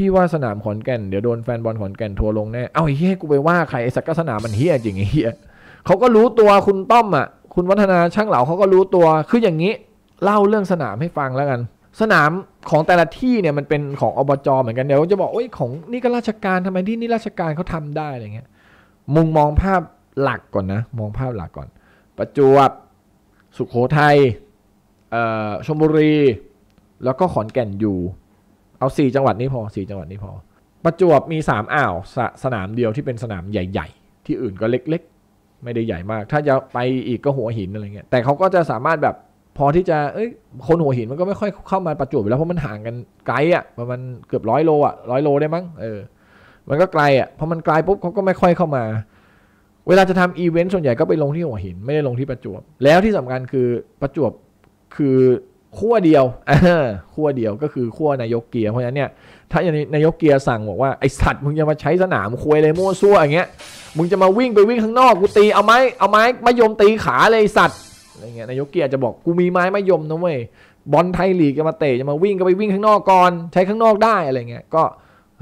พี่ว่าสนามขอนแก่นเดี๋ยวโดนแฟนบอลขอนแก่นทัวลงแน่ เอา้เฮียกูไปว่าใครไอ้สักสนามมันเฮียจริงไอเฮียเขาก็รู้ตัวคุณต้อมอ่ะคุณวัฒนาช่างเหล่าเขาก็รู้ตัวคืออย่างนี้เล่าเรื่องสนามให้ฟังแล้วกัน สนามของแต่ละที่เนี่ยมันเป็นของอบจเหมือนกันเดี๋ยว จะบอกโอ้ยของนี่ก็ราชการทำไมที่นี่ราชการเขาทำได้อะไรเงี้ยมุงมองภาพหลักก่อนนะมองภาพหลักก่อนประจวบสุขโขทัยชลบุรี แล้วก็ขอนแก่นอยู่เอาสี่จังหวัดนี้พอสี่จังหวัดนี้พอ ประจวบมีสามอ่าวสสนามเดียวที่เป็นสนามใหญ่ๆ ที่อื่นก็เล็กๆ ไม่ได้ใหญ่มาก ถ้าจะไปอีกก็หัวหินอะไรเงี้ยแต่เขาก็จะสามารถแบบพอที่จะ เอ้ยคนหัวหินมันก็ไม่ค่อยเข้ามาประจวบแล้วเพราะมันห่างกันไกลอ่ะประมาณเกือบร้อยโลอ่ะร้อยโลได้มั้งเออมันก็ไกลอ่ะพอมันไกลปุ๊บเขาก็ไม่ค่อยเข้ามา เวลาจะทำอีเวนต์ส่วนใหญ่ก็ไปลงที่หัวหิน ไม่ได้ลงที่ประจวบแล้วที่สำคัญคือประจวบคือขั้วเดียวขั้วเดียวก็คือขั้วนายกเกียร์เพราะฉะนั้นเนี่ยถ้าอย่างนายกเกียร์สั่งบอกว่าไอสัตว์มึงจะมาใช้สนามควยเลยมั่วซั่วอย่างเงี้ย มึงจะมาวิ่งไปวิ่งข้างนอกกูตีเอาไม้เอาไม้ไม่ยมตีขาเลยสัตว์อะไรเงี้ยนายกเกียร์จะบอกกูมีไม้ไม่ยมนะเว้ยบอลไทยลีกจะมาเตะจะมาวิ่งก็ไปวิ่งข้างนอก ก่อนใช้ข้างนอกได้อะไรเงี้ยก็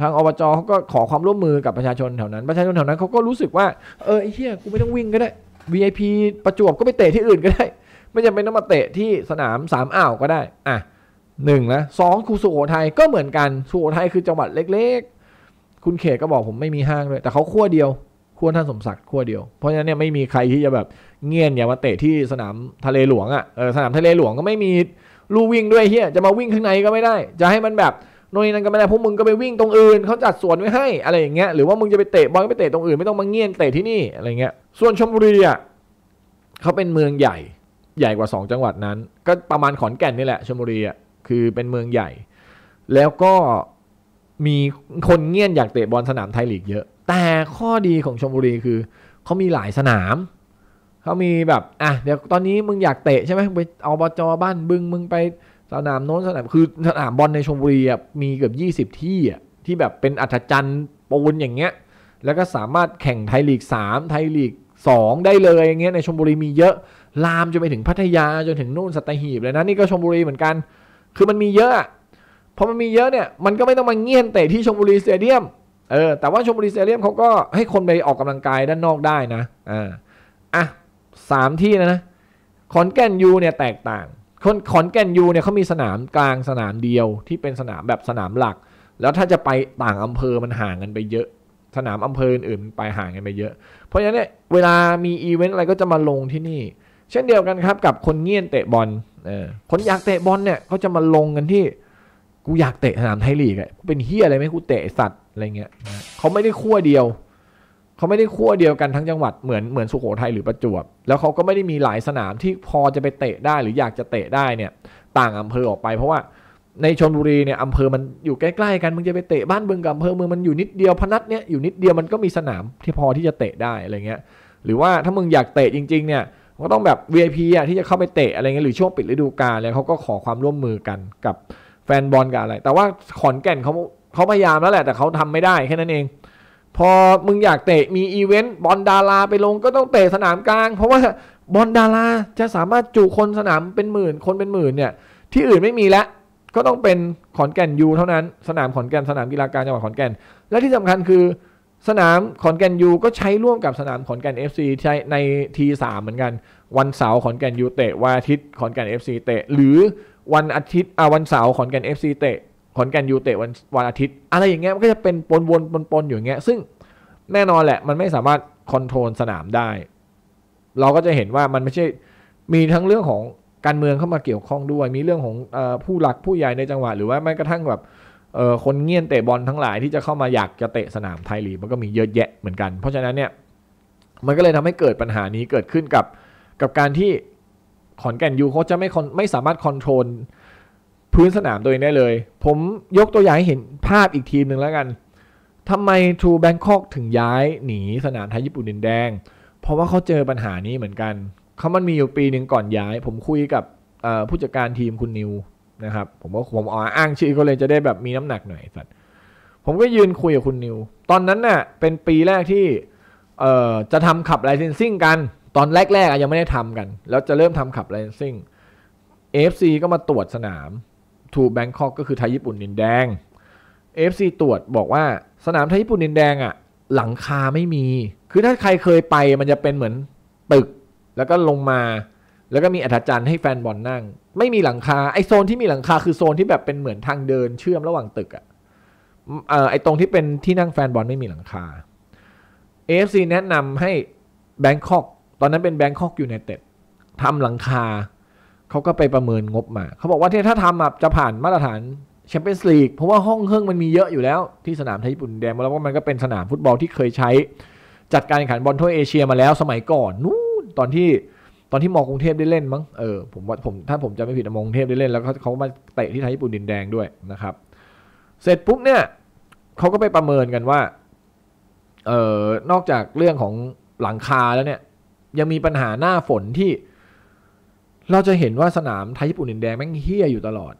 ทางอบจเขาก็ขอความร่วมมือกับประชาชนแถวนั้น ประชาชนแถวนั้นเขาก็รู้สึกว่า เออไอ้เหี้ยกูไม่ต้องวิ่งก็ได้ VIP ประจวบก็ไปเตะที่อื่นก็ได้ไม่จำเป็นต้องมาเตะที่สนามสามอ่าวก็ได้ อ่ะ หนึ่งนะสองคูสุโขทัยก็เหมือนกันสุโขทัยคือจังหวัดเล็ก ๆ คุณเขตก็บอกผมไม่มีห้างด้วย แต่เขาขั้วเดียวขั้วท่านสมศักดิ์ขั้วเดียว เพราะฉะนั้นเนี่ยไม่มีใครที่จะแบบเงียนอย่ามาเตะที่สนามทะเลหลวงอะ่ะเออสนามทะเลหลวงก็ไม่มี ลู่วิ่งด้วยเฮียจะมาวิ่งข้างในก็ไม่ได้ จะให้มันแบบโน่นนั่นก็ไม่ได้พวกมึงก็ไปวิ่งตรงอื่น เขาจัดสวนไว้ให้อะไรอย่างเงี้ย หรือว่ามึงจะไปเตะบอลไปเตะตรงอื่นไม่ต้องมาเงียนเตะที่นี่อะไรเงี้ย ส่วนชมบุรีอ่ะเขาเป็นเมืองใหญ่ใหญ่กว่า2จังหวัดนั้นก็ประมาณขอนแก่นนี่แหละชลบุรีอ่ะคือเป็นเมืองใหญ่ แล้วก็มีคนเงียนอยากเตะบอลสนามไทยลีกเยอะ แต่ข้อดีของชลบุรีคือเขามีหลายสนามเขามีแบบอ่ะเดี๋ยวตอนนี้มึงอยากเตะใช่ไหมไปเอาบอจอบ้านบึงมึงไปสนามโน้นสนามคือสนามบอลในชลบุรีอ่ะมีเกือบ20 ที่อ่ะที่แบบเป็นอัศจรรย์ปูนอย่างเงี้ยแล้วก็สามารถแข่งไทยลีก 3 ไทยลีก 2 ได้เลยอย่างเงี้ยในชลบุรีมีเยอะลามจนไปถึงพัทยาจนถึงนู่นสัตหีบเลยนะนี่ก็ชมบุรีเหมือนกัน คือมันมีเยอะพอมันมีเยอะเนี่ยมันก็ไม่ต้องมาเงียนเตะที่ชมบุรีสเตเดียมเออแต่ว่าชมบุรีสเตเดียมเขาก็ให้คนไปออกกำลังกายด้านนอกได้นะอ่าอ่ะสามที่นะนะขอนแก่นยูเนี่ยแตกต่างคนขอนแก่นยูเนี่ยเขามีสนามกลางสนามเดียวที่เป็นสนามแบบสนามหลัก แล้วถ้าจะไปต่างอำเภอมันห่างกันไปเยอะ สนามอำเภออื่นๆไปห่างกันไปเยอะ เพราะฉะนั้นเนี่ยเวลามีอีเวนต์อะไรก็จะมาลงที่นี่เช่นเดียวกันครับกับคนเงียนเตะบอลคนอยากเตะบอลเนี่ยเขาจะมาลงกันที่กูอยากเตะสนามไทยลีกอะเป็นเฮียอะไรไหมกูเตะสัตว์อะไรเงี้ยเขาไม่ได้ขั้วเดียว เขาไม่ได้ขั้วเดียวกันทั้งจังหวัดเหมือนเหมือนสุโขทัยหรือประจวบ แล้วเขาก็ไม่ได้มีหลายสนามที่พอจะไปเตะได้หรืออยากจะเตะได้เนี่ยต่างอำเภอออกไป เพราะว่าในชนบุรีเนี่ยอำเภอมันอยู่ใกล้ๆกันมึงจะไปเตะบ้านบึงกับอำเภอเมืองมันอยู่นิดเดียวพนัดเนี่ยอยู่นิดเดียวมันก็มีสนามที่พอที่จะเตะได้อะไรเงี้ย หรือว่าถ้ามึงอยากเตะจริงๆเนี่ยก็ต้องแบบ VIP อ่ะที่จะเข้าไปเตะอะไรเงี้ยหรือช่วงปิดฤดูกาลเลยเขาก็ขอความร่วมมือกันกับแฟนบอลกับอะไรแต่ว่าขอนแก่นเขาเขาพยายามแล้วแหละ แต่เขาทำไม่ได้แค่นั้นเอง พอมึงอยากเตะมีอีเวนต์บอลดาราไปลงก็ต้องเตะสนามกลาง เพราะว่าบอลดาราจะสามารถจุคนสนามเป็นหมื่น คนเป็นหมื่นเนี่ย ที่อื่นไม่มีแล้วก็ต้องเป็นขอนแก่นยูเท่านั้นสนามขอนแก่นสนามกีฬาการจังหวัดขอนแก่นและที่สำคัญคือสนามขอนแก่นยูก็ใช้ร่วมกับสนามขอนแก่นเอซีใช้ในทีสามเหมือนกันวันเสาร์ขอนแก่นยูเตะวันอาทิตย์ขอนแก่นเอซีเตะ หรือวันอาทิตย์อ่าวันเสาร์ขอนแก่นเอซีเตะ ขอนแก่นยูเตะวันวันอาทิตย์ อะไรอย่างเงี้ยมันก็จะเป็นปนวนปนปนอยู่เงี้ยซึ่งแน่นอนแหละมันไม่สามารถคอนโทรลสนามได้เราก็จะเห็นว่ามันไม่ใช่ มีทั้งเรื่องของการเมืองเข้ามาเกี่ยวข้องด้วย มีเรื่องของอผู้หลักผู้ใหญ่ในจังหวัด หรือว่าแม้กระทั่งแบบคนเงียนเตะบอลทั้งหลายที่จะเข้ามาอยากจะเตะสนามไทยลีกมันก็มีเยอะแยะเหมือนกัน เพราะฉะนั้นเนี่ยมันก็เลยทำให้เกิดปัญหานี้เกิดขึ้นกับ กับการที่ขอนแก่นยูเขาจะไม่ไม่สามารถคอนโทรลพื้นสนามตัวเองได้เลย ผมยกตัวอย่างให้เห็นภาพอีกทีมหนึ่งแล้วกันทำไมทรูแบงคอกถึงย้ายหนีสนามไทยญี่ปุ่นดินแดง เพราะว่าเขาเจอปัญหานี้เหมือนกัน เขามันมีอยู่ปีหนึ่งก่อนย้าย ผมคุยกับผู้จัดการทีมคุณนิวนะครับผมก็ผมอออ้างชื่อก็เลยจะได้แบบมีน้ำหนักหน่อยสัตว์ผมก็ยืนคุยกับคุณนิว ตอนนั้นน่ะเป็นปีแรกที่เอ่อจะทำขับไลเซนซิ่งกัน ตอนแรกๆยังไม่ได้ทำกัน แล้วจะเริ่มทำขับไลเซนซิ่ง AFC ก็มาตรวจสนามทูแบงคอกก็คือไทยญี่ปุ่นดินแดง AFC ตรวจบอกว่าสนามไทยญี่ปุ่นดินแดงอ่ะหลังคาไม่มี คือถ้าใครเคยไปมันจะเป็นเหมือนตึก แล้วก็ลงมาแล้วก็มีอัฐจันทร์ให้แฟนบอลนั่ง ไม่มีหลังคาไอโซนที่มีหลังคาคือโซนที่แบบเป็นเหมือนทางเดินเชื่อมระหว่างตึกอะ่ะไอตรงที่เป็นที่นั่งแฟนบอลไม่มีหลังคา AFC แนะนำให้แบงคอกตอนนั้นเป็นแบงคอกอยู่ในเต็ดทำหลังคา เขาก็ไปประเมินงบมา เขาบอกว่าถ้าทำอ่ะจะผ่านมาตรฐานแชมเปี้ยนส์ลีกเพราะว่าห้องเครื่องมันมีเยอะอยู่แล้วที่สนามไทยญี่ปุ่นแดงแล้วก็มันก็เป็นสนามฟุตบอลที่เคยใช้ จัดการแข่งขันบอลทั่วเอเชียมาแล้วสมัยก่อนนู่นตอนที่ตอนที่มองกรุงเทพได้เล่นมั้ง เออผมว่าผมถ้าผมจะไม่ผิดมองกรุงเทพได้เล่นแล้วเขาเขามาเตะที่ไทยญี่ปุ่นดินแดงด้วยนะครับ เสร็จปุ๊บเนี่ยเขาก็ไปประเมินกันว่า เออนอกจากเรื่องของหลังคาแล้วเนี่ย ยังมีปัญหาหน้าฝนที่ เราจะเห็นว่าสนามไทยญี่ปุ่นดินแดงแม่งเฮี้ยอยู่ตลอด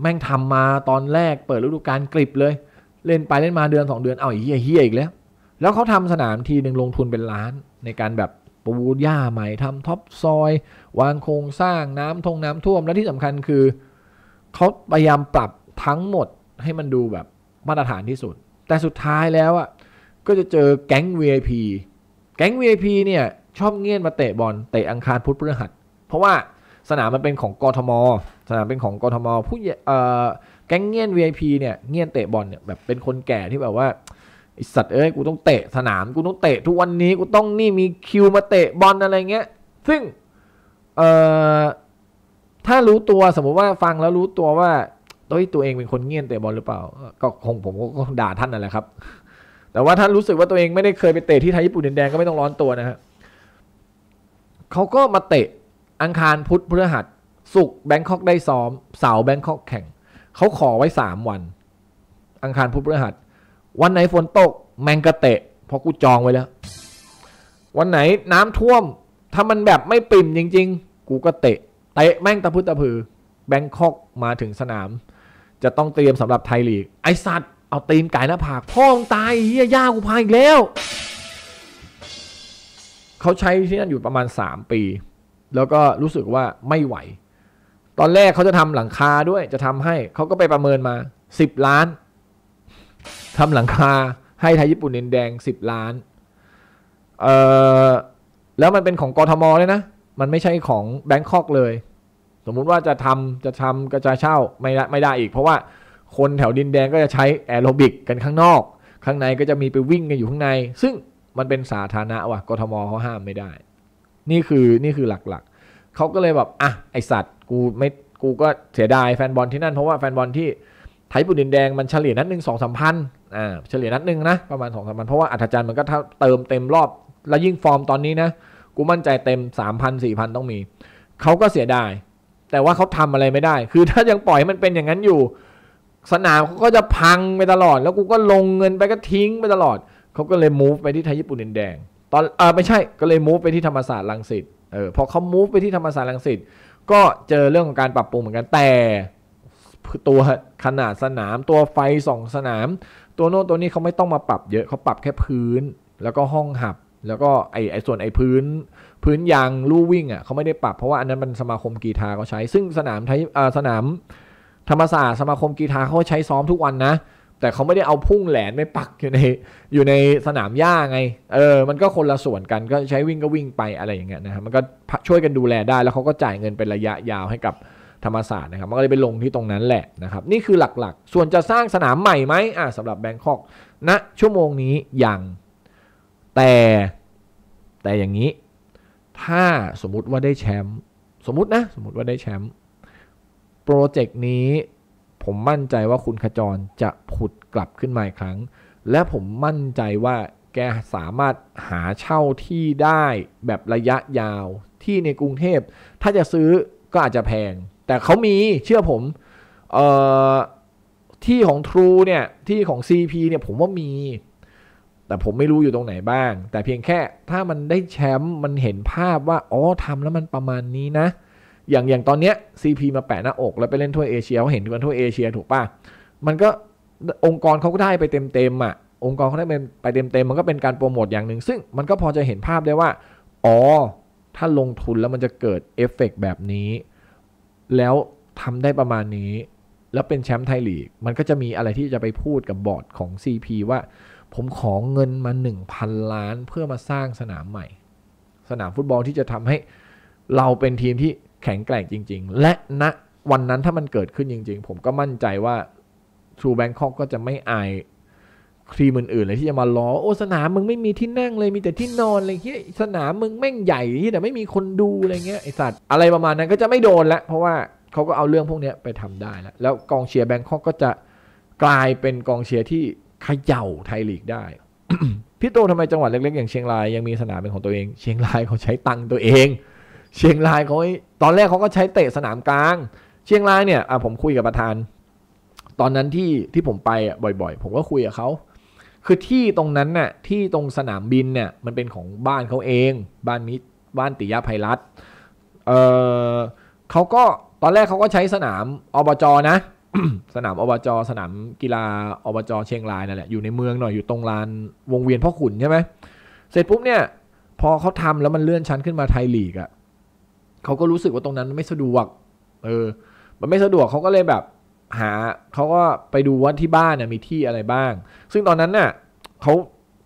แม่งทำมาตอนแรกเปิดฤดูกาลกริบเลย เล่นไปเล่นมาเดือน2เดือนเอาเฮี้ยเฮี้ยอีกแล้วแล้วเขาทำสนามทีหนึ่งลงทุนเป็นล้านในการแบบููหญ้าใหม่ทำท็อปซอย วางโครงสร้างน้ำทงน้ำท่วมและที่สำคัญคือเขาพยายามปรับทั้งหมดให้มันดูแบบมาตรฐานที่สุด แต่สุดท้ายแล้วอ่ะก็จะเจอแก๊ง VIP แก๊ง VIP เนี่ยชอบเงียนมาเตะบอลเตะอังคารพุธพฤหัสเพราะว่าสนามมันเป็นของกทม สนามเป็นของกทม ผู้แก๊งเงียน VIP เนี่ยเงียนเตะบอลเนี่ยแบบเป็นคนแก่ที่แบบว่าสัตว์เอ้ยกูต้องเตะสนามกูต้องเตะ ทุกวันนี้กูต้องนี่มีคิวมาเตะบอลอะไรเงี้ย ซึ่งเอ่อถ้ารู้ตัวสมมติว่าฟังแล้วรู้ตัวว่าตัวตัวเองเป็นคนเงียนเตะบอลหรือเปล่า ก็คงผมก็งด่าท่านนั่นแหละครับ แต่ว่าท่านรู้สึกว่าตัวเองไม่ได้เคยไปเตะที่ไทยญี่ปุ่นนแดงก็ไม่ต้องร้อนตัวนะฮะเขาก็มาเตะอังคารพุธพฤหัสศุกร์แบงคอกได้ซ้อมเสาร์แบงคอกแข่งเขาขอไว้สามวัน อังคารพุธพฤหัสวันไหนฝนตก แมงกะเตะ เพราะกูจองไว้แล้ว วันไหนน้ำท่วม ถ้ามันแบบไม่ปิ่มจริง ๆ กูก็เตะเตะแม่งตะพุตะพือแบงคอกมาถึงสนาม จะต้องเตรียมสำหรับไทยลีก ไอสัตว์ เอาตีนไก่หน้าผากพ่อตายเฮียย่ากูพายอีกแล้วเขาใช้ที่นั่นอยู่ประมาณ 3 ปี แล้วก็รู้สึกว่าไม่ไหว ตอนแรกเขาจะทำหลังคาด้วยจะทำให้เขาก็ไปประเมินมา10ล้านทำหลังคาให้ไทยญี่ปุ่นดินแดงสิบล้าน เออแล้วมันเป็นของกรทมเลยนะ มันไม่ใช่ของแบงคอกเลย สมมุติว่าจะทำจะทำกระจายเช่าไม่ได้ไม่ได้อีก เพราะว่าคนแถวดินแดงก็จะใช้แอโรบิกกันข้างนอก ข้างในก็จะมีไปวิ่งกันอยู่ข้างใน ซึ่งมันเป็นสาธารณะว่ะกทมเขาห้ามไม่ได้ นี่คือนี่คือหลักๆ เขาก็เลยแบบอ่ะไอสัตว์กูไม่กูก็เสียดายแฟนบอลที่นั่นเพราะว่าแฟนบอลที่ไทยปุ่นดินแดงมันเฉลี่ยนั้นหนึ่งสองสามพันอ่าเฉลี่ยนัดหนึ่งนะประมาณสองสามพันเพราะว่าอัธจันทร์มันก็เติมเต็มรอบแล้วยิ่งฟอร์มตอนนี้นะ กูมั่นใจเต็มสามพันสี่พันต้องมี เขาก็เสียดายแต่ว่าเขาทำอะไรไม่ได้ คือถ้ายังปล่อยมันเป็นอย่างนั้นอยู่ สนามเขาก็จะพังไปตลอด แล้วกูก็ลงเงินไปก็ทิ้งไปตลอด เขาก็เลยมูฟไปที่ไทยญี่ปุ่นดินแดงตอนเออไม่ใช่ก็เลยมูฟไปที่ธรรมศาสตร์ลังสิตเออพอเขามูฟไปที่ธรรมศาสตร์ลังสิตก็เจอเรื่องของการปรับปรุงเหมือนกันแต่ตัวขนาดสนาม ตัวไฟส่องสนามตัวโน้นตัวนี้เขาไม่ต้องมาปรับเยอะเขาปรับแค่พื้นแล้วก็ห้องหับแล้วก็ไอไอส่วนไอพื้น พื้นยางลู่วิ่งอ่ะเขาไม่ได้ปรับเพราะว่าอันนั้นมันสมาคมกีฬาเขาใช้ซึ่งสนามไทยสนาม ธรรมศาสตร์สมาคมกีฬาเขาใช้ซ้อมทุกวันนะแต่เขาไม่ได้เอาพุ่งแหลนไม่ปัก อยู่ในอยู่ในสนามหญ้าไงเออมันก็คนละส่วนกันก็ใช้วิ่งก็วิ่งไปอะไรอย่างเงี้ยนะัะมันก็ช่วยกันดูแลได้แล้วเขาก็จ่ายเงินเป็นระยะยาวให้กับธรรมศาสตร์นะครับมันก็เลยไปลงที่ตรงนั้นแหละนะครับนี่คือหลักๆ ส่วนจะสร้างสนามใหม่ไหมอ่าสำหรับแบงคอกณนะชั่วโมงนี้ยังแต่แต่อย่างนี้ถ้าสมมุติว่าได้แชมป์สมมตินะสมมติว่าได้แชมป์โปรเจกต์นี้ผมมั่นใจว่าคุณขจรจะผุดกลับขึ้นมาอีกครั้ง และผมมั่นใจว่าแกสามารถหาเช่าที่ได้แบบระยะยาวที่ในกรุงเทพ ถ้าจะซื้อก็อาจจะแพงแต่เขามีเชื่อผมเอ่อที่ของ True เนี่ยที่ของ CP เนี่ยผมว่ามี แต่ผมไม่รู้อยู่ตรงไหนบ้าง แต่เพียงแค่ถ้ามันได้แชมป์มันเห็นภาพว่าอ๋อทำแล้วมันประมาณนี้นะอย่างอย่างตอนเนี้ย CP มาแปะหน้าอก แล้วไปเล่นทั่วเอเชียเขาเห็นกันทั่วเอเชีย ถูกป่ะ มันก็องค์กรเขาก็ได้ไปเต็มๆอ่ะองค์กรเขาได้ไปเต็มๆมันก็เป็นการโปรโมทอย่างหนึ่งซึ่งมันก็พอจะเห็นภาพได้ว่าอ๋อถ้าลงทุนแล้วมันจะเกิดเอฟเฟกแบบนี้แล้วทำได้ประมาณนี้ แล้วเป็นแชมป์ไทยลีกมันก็จะมีอะไรที่จะไปพูดกับบอร์ดของ CP ว่าผมขอเงินมา 1,000 ล้านเพื่อมาสร้างสนามใหม่ สนามฟุตบอลที่จะทำให้เราเป็นทีมที่แข็งแกร่งจริงๆ และณนะวันนั้นถ้ามันเกิดขึ้นจริงๆ ผมก็มั่นใจว่าทรูแบงคอกก็จะไม่อายครีมอื่นๆเลยที่จะมาล้อ โอ้สนามมึงไม่มีที่นั่งเลย มีแต่ที่นอนอะไรเงี้ยสนามมึงแม่งใหญ่ที่แต่ไม่มีคนดูอะไรเงี้ยไอสัตว์อะไรประมาณนั้นก็จะไม่โดนละเพราะว่าเขาก็เอาเรื่องพวกนี้ไปทำได้แล้ว แล้วกองเชียร์แบงคอกก็จะกลายเป็นกองเชียร์ที่ขย่าไทยลีกได้ พี่โตทำไมจังหวัดเล็กๆอย่างเชียงรายยังมีสนามเป็นของตัวเอง เชียงรายเขาใช้ตังตัวเอง เชียงรายเขาตอนแรกเขาก็ใช้เตะสนามกลาง เชียงรายเนี่ย อ่ะผมคุยกับประธาน ตอนนั้นที่ที่ผมไปอ่ะบ่อยๆ ผมก็คุยกับเขาคือที่ตรงนั้นน่ะ ที่ตรงสนามบินเนี่ยมันเป็นของบ้านเขาเอง บ้านมิบ้านติยาภัยรัต เออเขาก็ตอนแรกเขาก็ใช้สนามอบจนะสนามอบจสนามกีฬาอบจเชียงรายนั่นแหละอยู่ในเมืองหน่อยอยู่ตรงลานวงเวียนพ่อขุนใช่ไหมเสร็จปุ๊บเนี่ย พอเขาทำแล้วมันเลื่อนชั้นขึ้นมาไทยลีกอะ่ะเขาก็รู้สึกว่าตรงนั้นไม่สะดวกเออ มันไม่สะดวกเขาก็เลยแบบหาเขาก็ไปดูว่าที่บ้านนะมีที่อะไรบ้าง ซึ่งตอนนั้นเน่ะเขา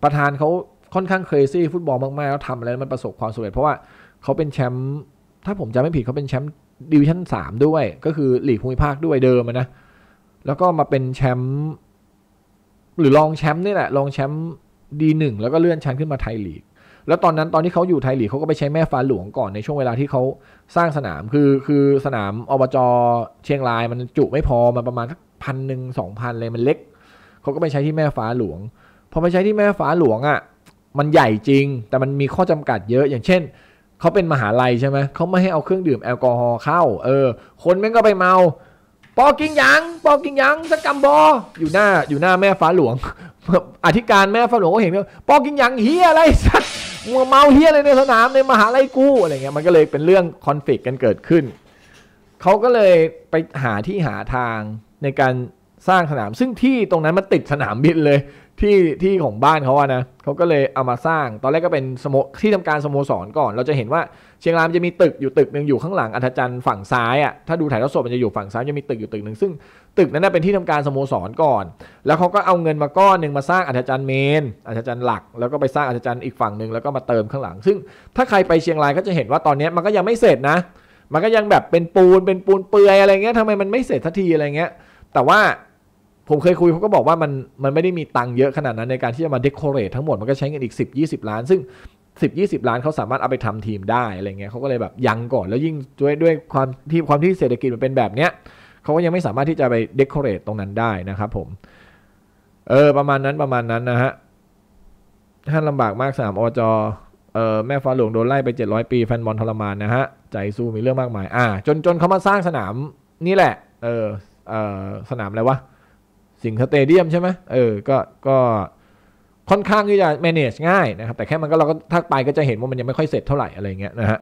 ประธานเขาค่อนข้างเคยซี่ฟุตบอลมากๆแล้วทำอะไรมันประสบความสำเร็จเพราะว่าเขาเป็นแชมป์ถ้าผมจำไม่ผิดเขาเป็นแชมป์ดิวิชั่น3ด้วยก็คือหลีกภูมิภาคด้วยเดิมนะ แล้วก็มาเป็นแชมป์หรือรองแชมป์นี่แหละรองแชมป์ดีหนึ่งแล้วก็เลื่อนชั้นขึ้นมาไทยลีกแล้วตอนนั้นตอนที่เขาอยู่ไทยหลีกเขาก็ไปใช้แม่ฟ้าหลวงก่อนในช่วงเวลาที่เขาสร้างสนามคือคือสนามอบจเชียงรายมันจุไม่พอมันประมาณสักพันหนึ่งสองพันเลยมันเล็ก เขาก็ไปใช้ที่แม่ฟ้าหลวงพอไปใช้ที่แม่ฟ้าหลวงอะ่ะ มันใหญ่จริง แต่มันมีข้อจำกัดเยอะอย่างเช่นเขาเป็นมหาลัยใช่ไหมเขาไม่ให้เอาเครื่องดื่มแอลกอฮอล์เข้าเออ คนแม่งก็ไปเมาปอกิงยังปอกิงยังสกกัมบออยู่หน้าอยู่หน้าแม่ฟ้าหลวง อธิการแม่ฟ้าหลวงก็เห็นว่าปอกิงยังเฮียอะไรสักมัวเมาเฮียเลยในสนาม ในมหาลัยกูอะไรเงี้ยมันก็เลยเป็นเรื่องคอนฟ lict กันเกิดขึ้น เขาก็เลยไปหาที่หาทางในการสร้างสนาม ซึ่งที่ตรงนั้นมันติดสนามบินเลยที่ที่ของบ้านเขาอะนะเขาก็เลยเอามาสร้าง ตอนแรกก็เป็นสโมที่ทำการสโมสรก่อน เราจะเห็นว่า เชียงรายจะมีตึกอยู่ตึกหนึ่งอยู่ข้างหลังอัธจันทร์ฝั่งซ้ายอะถ้าดูถ่ายทอดสดมันจะอยู่ฝั่งซ้ายจะมีตึกอยู่ตึกหนึ่งซึ่งตึกนั้นเป็นที่ทำการสโมสรก่อน แล้วเขาก็เอาเงินมาก้อนหนึ่งมาสร้างอัธจันทร์เมน อัธจันทร์หลัก แล้วก็ไปสร้างอัธจันทร์อีกฝั่งหนึ่งแล้วก็มาเติมข้างหลัง ซึ่ง ถ้าใครไปเชียงรายก็จะเห็นว่าตอนนี้มันก็ยังไม่เสร็จนะ มันก็ยังแบบเป็นปูนเป็นปูนเปื่อยอะไรเงี้ยทำไมมันไม่เสร็จทันทีอะไรเงี้ยแต่ว่าผมเคยคุยเขาก็บอกว่ามันมันไม่ได้มีตังค์เยอะขนาดนั้นในการที่จะมาเดคอเรททั้งหมดมันก็ใช้เงินอีก10 20 ล้าน ซึ่ง10 20ล้านเขาสามารถเอาไปทำทีมได้อะไรเงี้ยเขาก็เลยแบบยังก่อน แล้วยิ่งด้วยด้วยความที่ความที่เศรษฐกิจมันเป็นแบบเนี้ยเขาก็ยังไม่สามารถที่จะไปเดคอเรทตรงนั้นได้นะครับ ผมเออประมาณนั้นประมาณนั้นนะฮะท่านลำบากมากสามอจเออแม่ฟ้าหลวงโดนไล่ไป 700ปีแฟนบอลทรมานนะฮะใจสู้มีเรื่องมากมาย อ่า จนจนเขามาสร้างสนามนี่แหละ เออเออสนามอะไรวะถิงสเตเดียมใช่ไหมเออ ก็ ก็ค่อนข้างที่จะ manage ง่ายนะครับ แต่แค่มันก็เราก็ถ้าไปก็จะเห็นว่ามันยังไม่ค่อยเสร็จเท่าไหร่ อะไรเงี้ยนะฮะ